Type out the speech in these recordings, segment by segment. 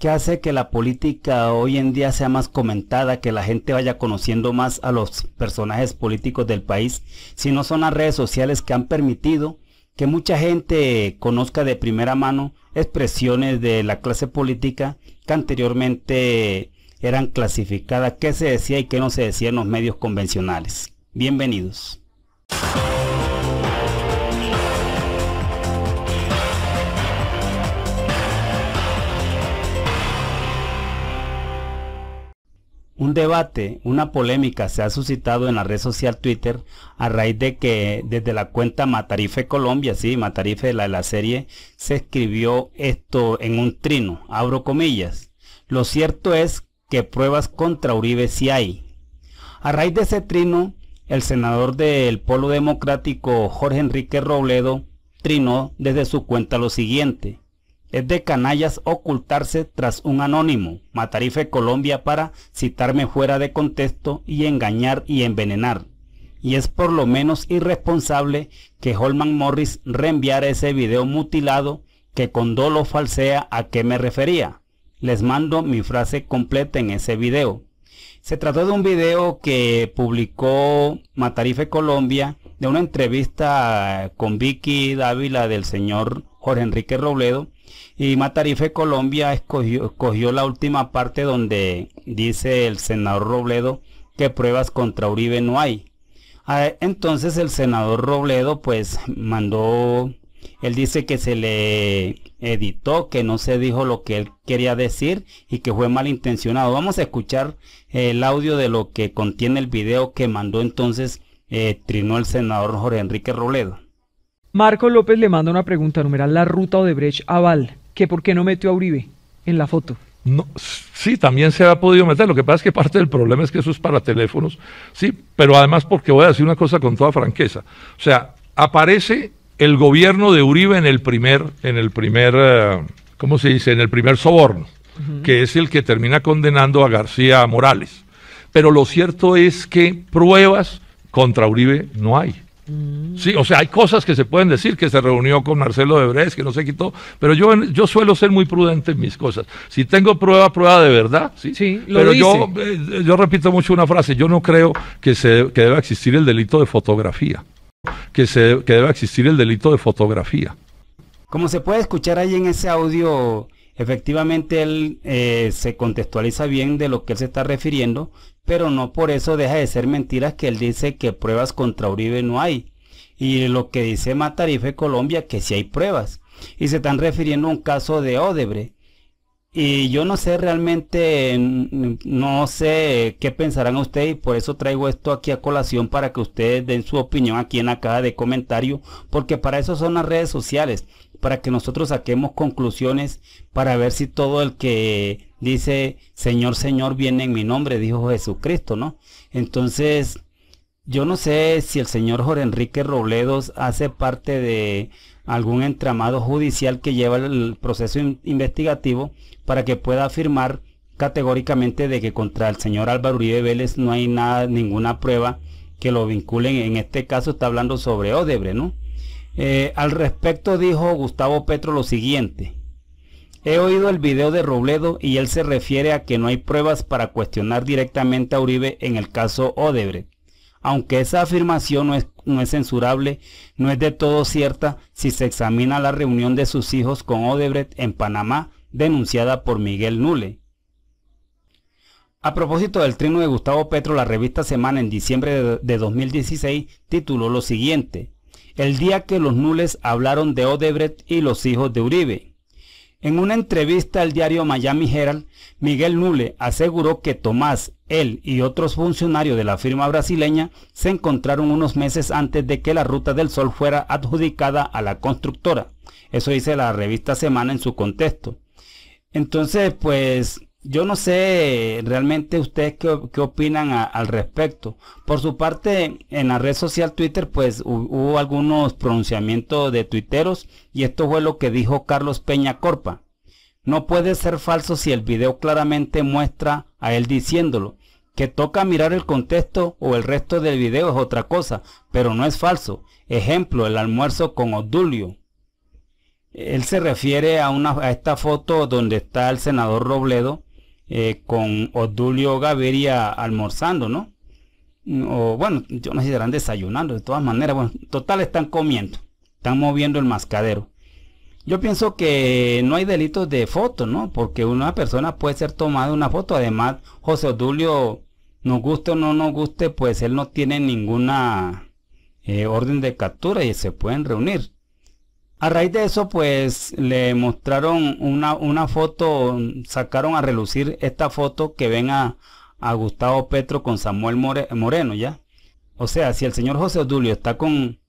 ¿Qué hace que la política hoy en día sea más comentada, que la gente vaya conociendo más a los personajes políticos del país, si no son las redes sociales que han permitido que mucha gente conozca de primera mano expresiones de la clase política que anteriormente eran clasificadas, qué se decía y qué no se decía en los medios convencionales? Bienvenidos. un debate, una polémica se ha suscitado en la red social Twitter a raíz de que desde la cuenta Matarife Colombia, sí, Matarife la de la serie, se escribió esto en un trino, abro comillas. Lo cierto es que pruebas contra Uribe sí hay. A raíz de ese trino, el senador del Polo Democrático Jorge Enrique Robledo trinó desde su cuenta lo siguiente. Es de canallas ocultarse tras un anónimo, Matarife Colombia para citarme fuera de contexto y engañar y envenenar. Y es por lo menos irresponsable que Holman Morris reenviara ese video mutilado que con dolo falsea a qué me refería. Les mando mi frase completa en ese video. Se trató de un video que publicó Matarife Colombia de una entrevista con Vicky Dávila del señor Jorge Enrique Robledo y Matarife Colombia escogió, la última parte donde dice el senador Robledo que pruebas contra Uribe no hay. Ah, entonces el senador Robledo pues mandó, él dice que se le editó, que no se dijo lo que él quería decir y que fue malintencionado. Vamos a escuchar el audio de lo que contiene el video que mandó entonces eh, Trino el senador Jorge Enrique Robledo. Marco López le manda una pregunta numeral la ruta Odebrecht Aval por qué no metió a Uribe en la foto. No, sí, también se ha podido meter. Lo que pasa es que parte del problema es que eso es para teléfonos, sí, pero además porque voy a decir una cosa con toda franqueza. O sea, aparece el gobierno de Uribe en el primer, en el primer, eh, ¿cómo se dice? En el primer soborno, que es el que termina condenando a García Morales. Pero lo cierto es que pruebas contra Uribe no hay. Mm. Sí, o sea, hay cosas que se pueden decir, que se reunió con Marcelo Debrez, que no se quitó, pero yo, yo suelo ser muy prudente en mis cosas. Si tengo prueba, prueba de verdad, ¿sí? sí pero yo, eh, yo repito mucho una frase, yo no creo que, se, deba existir el delito de fotografía, que, se, deba existir el delito de fotografía. Como se puede escuchar ahí en ese audio, efectivamente él eh, se contextualiza bien de lo que él se está refiriendo, pero no por eso deja de ser mentira que él dice que pruebas contra Uribe no hay. Y lo que dice Matarife Colombia, que sí hay pruebas. Y se están refiriendo a un caso de Odebrecht. Y yo no sé realmente, no sé qué pensarán ustedes y por eso traigo esto aquí a colación para que ustedes den su opinión aquí en la caja de comentario, porque para eso son las redes sociales, para que nosotros saquemos conclusiones, para ver si todo el que dice, Señor, Señor, viene en mi nombre, dijo Jesucristo, ¿no? Entonces, yo no sé si el señor Jorge Enrique Robledos hace parte de algún entramado judicial que lleva el proceso investigativo para que pueda afirmar categóricamente de que contra el señor Álvaro Uribe Vélez no hay nada, ninguna prueba que lo vinculen. En este caso está hablando sobre Odebre, ¿no? Eh, al respecto dijo Gustavo Petro lo siguiente. He oído el video de Robledo y él se refiere a que no hay pruebas para cuestionar directamente a Uribe en el caso Odebrecht. Aunque esa afirmación no es, es, censurable, no es de todo cierta si se examina la reunión de sus hijos con Odebrecht en Panamá denunciada por Miguel Nule. A propósito del trino de Gustavo Petro, la revista Semana en diciembre de, de 2016 tituló lo siguiente, El día que los nules hablaron de Odebrecht y los hijos de Uribe. En una entrevista al diario Miami Herald, Miguel Nule aseguró que Tomás, él y otros funcionarios de la firma brasileña se encontraron unos meses antes de que la Ruta del Sol fuera adjudicada a la constructora. Eso dice la revista Semana en su contexto. Entonces, pues yo no sé realmente ustedes qué, opinan al respecto. Por su parte, en la red social Twitter, pues hubo algunos pronunciamientos de tuiteros y esto fue lo que dijo Carlos Peña Corpa. No puede ser falso si el video claramente muestra a él diciéndolo. Que toca mirar el contexto o el resto del video es otra cosa, pero no es falso. Ejemplo, el almuerzo con Odulio. Él se refiere a, una, a esta foto donde está el senador Robledo eh, con Odulio Gaviria almorzando, ¿no? O bueno, yo no sé si estarán desayunando, de todas maneras, bueno, total están comiendo, están moviendo el mascadero. Yo pienso que no hay delitos de foto, ¿no? Porque una persona puede ser tomada una foto. Además, José Odulio, nos guste o no nos guste, pues él no tiene ninguna eh, orden de captura y se pueden reunir. A raíz de eso, pues le mostraron una, foto, sacaron a relucir esta foto que ven a, Gustavo Petro con Samuel Moreno, ¿ya? O sea, si el señor José Odulio está con,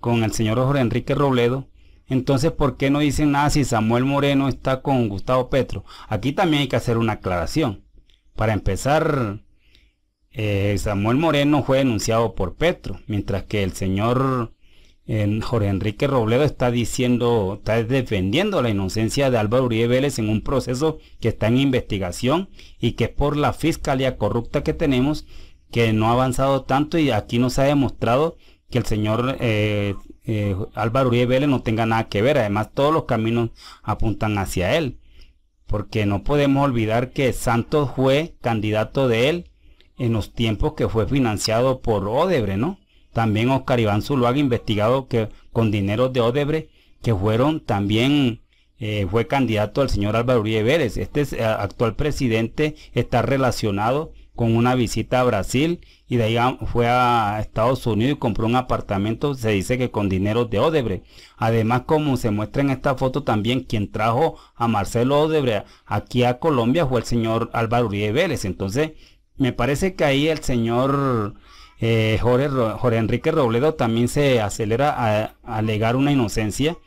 con el señor Jorge Enrique Robledo, entonces, ¿por qué no dicen nada ah, si Samuel Moreno está con Gustavo Petro? Aquí también hay que hacer una aclaración. Para empezar, eh, Samuel Moreno fue denunciado por Petro, mientras que el señor Jorge Enrique Robledo está diciendo, está defendiendo la inocencia de Álvaro Uribe Vélez en un proceso que está en investigación y que por la fiscalía corrupta que tenemos, que no ha avanzado tanto y aquí nos ha demostrado que el señor eh, eh, Álvaro Uribe Vélez no tenga nada que ver. Además, todos los caminos apuntan hacia él. Porque no podemos olvidar que Santos fue candidato de él en los tiempos que fue financiado por Odebrecht, ¿no? También Oscar Iván Zuluaga, investigado que, con dinero de Odebrecht, que fueron también, eh, fue candidato al señor Álvaro Uribe Vélez. Este eh, actual presidente está relacionado con una visita a Brasil y de ahí fue a Estados Unidos y compró un apartamento, se dice que con dinero de Odebrecht. Además, como se muestra en esta foto también, quien trajo a Marcelo Odebrecht aquí a Colombia fue el señor Álvaro Uribe Vélez. Entonces, me parece que ahí el señor eh, Jorge, Enrique Robledo también se acelera a, alegar una inocencia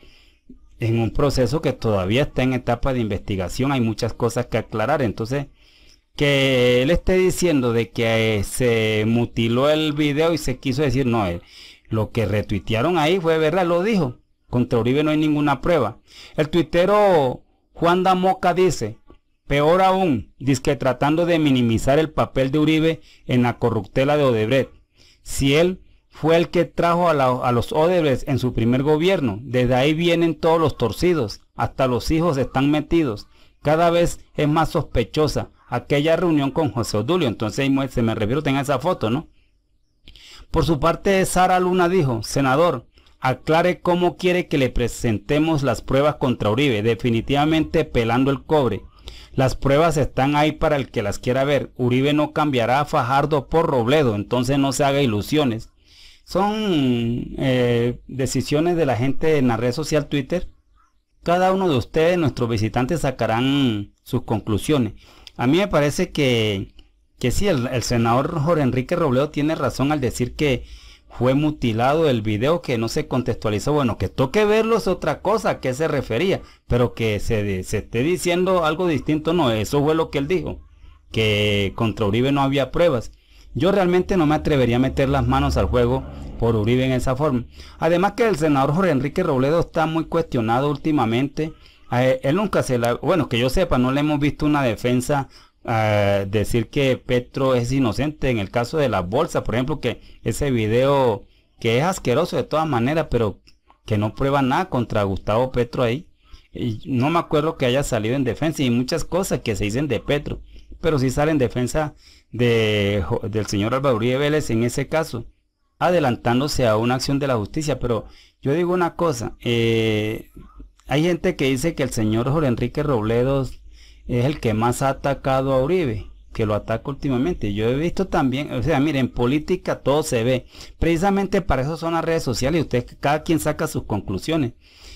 en un proceso que todavía está en etapa de investigación, hay muchas cosas que aclarar. Entonces, que él esté diciendo de que eh, se mutiló el video y se quiso decir, no, eh, lo que retuitearon ahí fue verdad, lo dijo. Contra Uribe no hay ninguna prueba. El tuitero Juan Damoca dice, peor aún, dice que tratando de minimizar el papel de Uribe en la corruptela de Odebrecht si él fue el que trajo a, los Odebrecht en su primer gobierno. Desde ahí vienen todos los torcidos, hasta los hijos están metidos. Cada vez es más sospechosa aquella reunión con José Odulio. Entonces se me refiero, tenga esa foto, ¿no? Por su parte, Sara Luna dijo, senador, aclare cómo quiere que le presentemos las pruebas contra Uribe, definitivamente pelando el cobre. Las pruebas están ahí para el que las quiera ver. Uribe no cambiará a Fajardo por Robledo, entonces no se haga ilusiones. Son eh, decisiones de la gente en la red social Twitter. Cada uno de ustedes, nuestros visitantes, sacarán sus conclusiones. A mí me parece que, que sí, el, el senador Jorge Enrique Robledo tiene razón al decir que fue mutilado el video que no se contextualizó. Bueno, que toque verlo es otra cosa a qué se refería, pero que se, esté diciendo algo distinto, no, eso fue lo que él dijo, que contra Uribe no había pruebas. Yo realmente no me atrevería a meter las manos al juego por Uribe en esa forma. Además que el senador Jorge Enrique Robledo está muy cuestionado últimamente. él, él nunca se la... Bueno, que yo sepa, no le hemos visto una defensa decir que Petro es inocente en el caso de la bolsa por ejemplo, que ese video que es asqueroso de todas maneras, pero que no prueba nada contra Gustavo Petro ahí. Y no me acuerdo que haya salido en defensa y muchas cosas que se dicen de Petro, pero si sale en defensa de, del señor Álvaro Uribe Vélez en ese caso, adelantándose a una acción de la justicia. Pero yo digo una cosa, eh, hay gente que dice que el señor Jorge Enrique Robledos es el que más ha atacado a Uribe, que lo ataca últimamente. Yo he visto también, o sea, miren, política todo se ve. Precisamente para eso son las redes sociales y usted, cada quien saca sus conclusiones.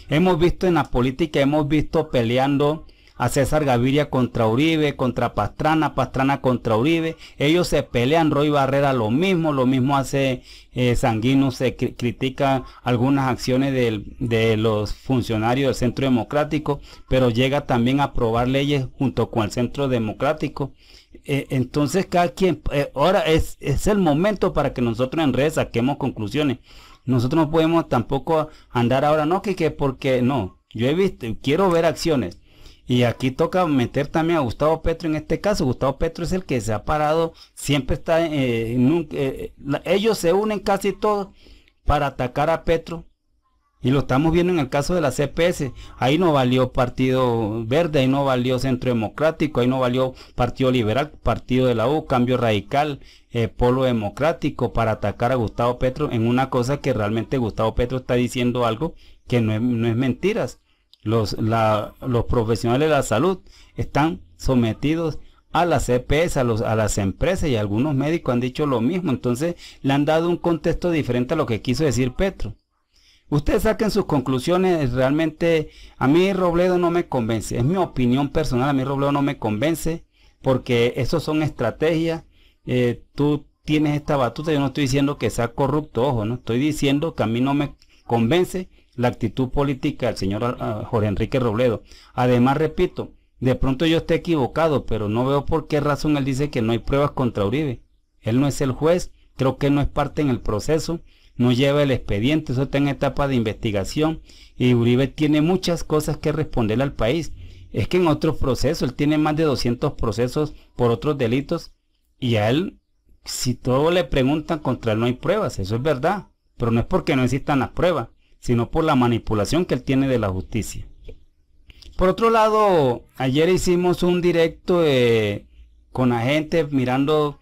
Hemos visto en la política, hemos visto peleando a César Gaviria contra Uribe, contra Pastrana, Pastrana contra Uribe. Ellos se pelean, Roy Barrera lo mismo, lo mismo hace eh, Sanguino, se critica algunas acciones de los funcionarios del Centro Democrático, pero llega también a aprobar leyes junto con el Centro Democrático. Eh, entonces cada quien, eh, ahora es, es el momento para que nosotros en redes saquemos conclusiones. Nosotros no podemos tampoco andar ahora, no, que, que porque no. Yo he visto, quiero ver acciones y aquí toca meter también a Gustavo Petro en este caso. Gustavo Petro es el que se ha parado, siempre está, eh, eh, ellos se unen casi todos para atacar a Petro. Y lo estamos viendo en el caso de la CPS. Ahí no valió Partido Verde, ahí no valió Centro Democrático, ahí no valió Partido Liberal, Partido de la U, Cambio Radical, eh, Polo Democrático para atacar a Gustavo Petro en una cosa que realmente Gustavo Petro está diciendo algo que no no es mentiras. Los, profesionales de la salud están sometidos a las EPS, a, las empresas y algunos médicos han dicho lo mismo. Entonces le han dado un contexto diferente a lo que quiso decir Petro. Ustedes saquen sus conclusiones, realmente a mí Robledo no me convence, es mi opinión personal, a mí Robledo no me convence, porque eso son estrategias, eh, tú tienes esta batuta, yo no estoy diciendo que sea corrupto, ojo, no estoy diciendo que a mí no me convence la actitud política del señor ah, Jorge Enrique Robledo. Además, repito, de pronto yo esté equivocado, pero no veo por qué razón él dice que no hay pruebas contra Uribe. Él no es el juez, creo que no es parte en el proceso, no lleva el expediente, eso está en etapa de investigación y Uribe tiene muchas cosas que responder al país. Es que en otros procesos, él tiene más de 200 procesos por otros delitos y a él, si todo le preguntan contra él no hay pruebas, eso es verdad, pero no es porque no existan las pruebas, sino por la manipulación que él tiene de la justicia. Por otro lado, ayer hicimos un directo eh, con agentes mirando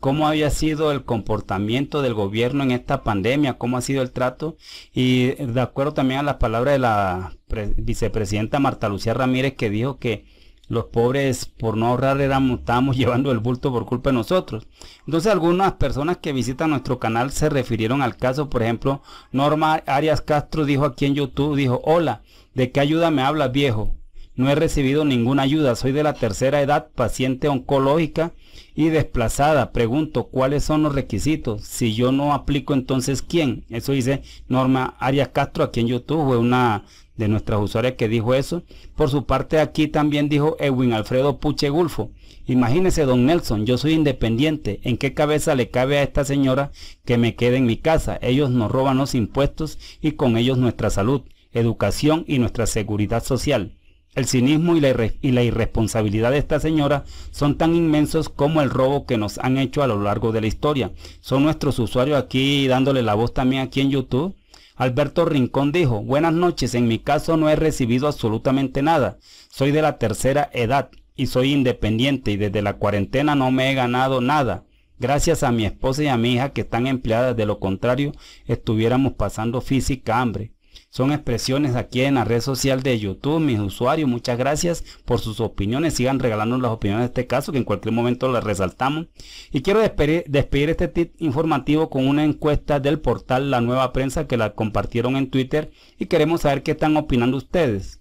cómo había sido el comportamiento del gobierno en esta pandemia, cómo ha sido el trato. Y eh, de acuerdo también a las palabras de la vicepresidenta Marta Lucía Ramírez que dijo que los pobres por no ahorrar éramos, estábamos llevando el bulto por culpa de nosotros. Entonces algunas personas que visitan nuestro canal se refirieron al caso, por ejemplo, Norma Arias Castro dijo aquí en YouTube, dijo, hola, ¿de qué ayuda me hablas viejo? No he recibido ninguna ayuda. Soy de la tercera edad, paciente oncológica y desplazada. Pregunto, ¿cuáles son los requisitos? Si yo no aplico, entonces ¿quién? Eso dice Norma Arias Castro aquí en YouTube. Fue una de nuestras usuarias que dijo eso. Por su parte, aquí también dijo Edwin Alfredo Puche Gulfo. Imagínese, don Nelson, yo soy independiente. ¿En qué cabeza le cabe a esta señora que me quede en mi casa? Ellos nos roban los impuestos y con ellos nuestra salud, educación y nuestra seguridad social. El cinismo y la, irresponsabilidad de esta señora son tan inmensos como el robo que nos han hecho a lo largo de la historia. Son nuestros usuarios aquí dándole la voz también aquí en YouTube. Alberto Rincón dijo, buenas noches, en mi caso no he recibido absolutamente nada. Soy de la tercera edad y soy independiente y desde la cuarentena no me he ganado nada. Gracias a mi esposa y a mi hija que están empleadas, de lo contrario estuviéramos pasando física hambre. Son expresiones aquí en la red social de YouTube, mis usuarios. Muchas gracias por sus opiniones. Sigan regalándonos las opiniones de este caso, que en cualquier momento las resaltamos. Y quiero despedir, este tip informativo con una encuesta del portal La Nueva Prensa que la compartieron en Twitter y queremos saber qué están opinando ustedes.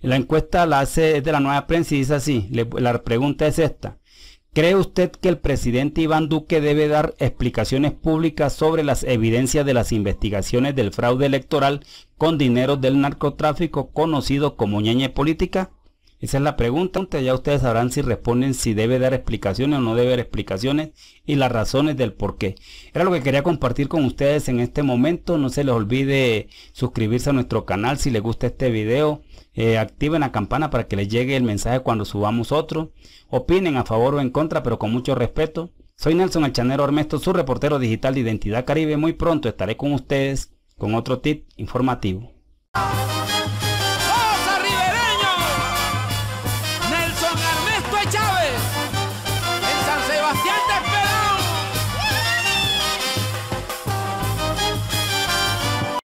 La encuesta la hace es de la Nueva Prensa y dice así, la pregunta es esta. ¿Cree usted que el presidente Iván Duque debe dar explicaciones públicas sobre las evidencias de las investigaciones del fraude electoral con dinero del narcotráfico conocido como ñeñe política? Esa es la pregunta. Ya ustedes sabrán si responden si debe dar explicaciones o no debe dar explicaciones y las razones del por qué. Era lo que quería compartir con ustedes en este momento. No se les olvide suscribirse a nuestro canal si les gusta este video. Eh, activen la campana para que les llegue el mensaje cuando subamos otro. Opinen a favor o en contra, pero con mucho respeto. Soy Nelson El Chanero Armesto, su reportero digital de Identidad Caribe. Muy pronto estaré con ustedes con otro tip informativo.